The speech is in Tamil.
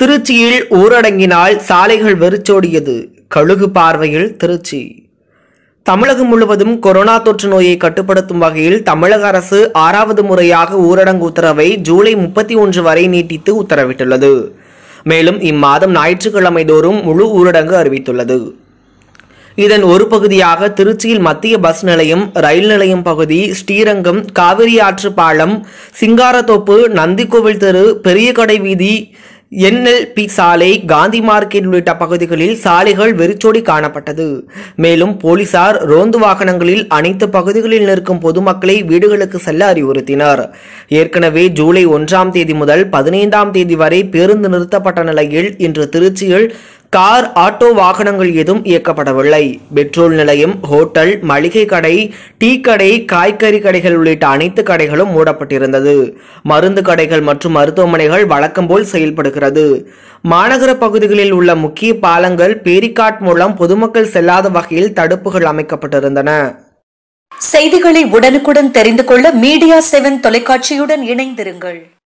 திருச்சியில் ஊரடங்கினால் சாலைகள் வெறிச்சோடியது கழுகு பார்வையில் திருச்சி தமிழகம் முழுவதும் கொரோனா தொற்று நோயை கட்டுப்படுத்தும் வகையில் தமிழக அரசு ஆறாவது முறையாக ஊரடங்கு உத்தரவை ஜூலை முப்பத்தி ஒன்று வரை நீட்டித்து உத்தரவிட்டுள்ளது மேலும் இம்மாதம் ஞாயிற்றுக்கிழமை தோறும் முழு ஊரடங்கு அறிவித்துள்ளது இதன் ஒரு பகுதியாக திருச்சியில் மத்திய பஸ் நிலையம் ரயில் நிலையம் பகுதி ஸ்ரீரங்கம் காவிரி ஆற்று பாலம் சிங்காரத்தோப்பு நந்திக்கோவில் தெரு பெரிய கடை வீதி என்எல்பி சாலை காந்தி மார்க்கெட் உள்ளிட்ட பகுதிகளில் சாலைகள் வெறிச்சோடி காணப்பட்டது மேலும் போலீசார் ரோந்து வாகனங்களில் அனைத்து பகுதிகளில் நிற்கும் பொதுமக்களை வீடுகளுக்கு செல்ல அறிவுறுத்தினர் ஏற்கனவே ஜூலை ஒன்றாம் தேதி முதல் பதினைந்தாம் தேதி வரை பேருந்து நிறுத்தப்பட்ட நிலையில் இன்று திருச்சியில் கார் ஆட்டோ வாகனங்கள் எதுவும் இயக்கப்படவில்லை பெட்ரோல் நிலையம் ஹோட்டல் மளிகை கடை டீ கடை காய்கறி கடைகள் உள்ளிட்ட அனைத்து கடைகளும் மூடப்பட்டிருந்தது மருந்து கடைகள் மற்றும் மருத்துவமனைகள் வழக்கம் போல் செயல்படுகிறது மாநகர பகுதிகளில் உள்ள முக்கிய பாலங்கள் பேரிகாட் மூலம் பொதுமக்கள் செல்லாத வகையில் தடுப்புகள் அமைக்கப்பட்டிருந்தன செய்திகளை உடனுக்குடன் தெரிந்து கொள்ள மீடியா செவன் தொலைக்காட்சியுடன் இணைந்திருங்கள்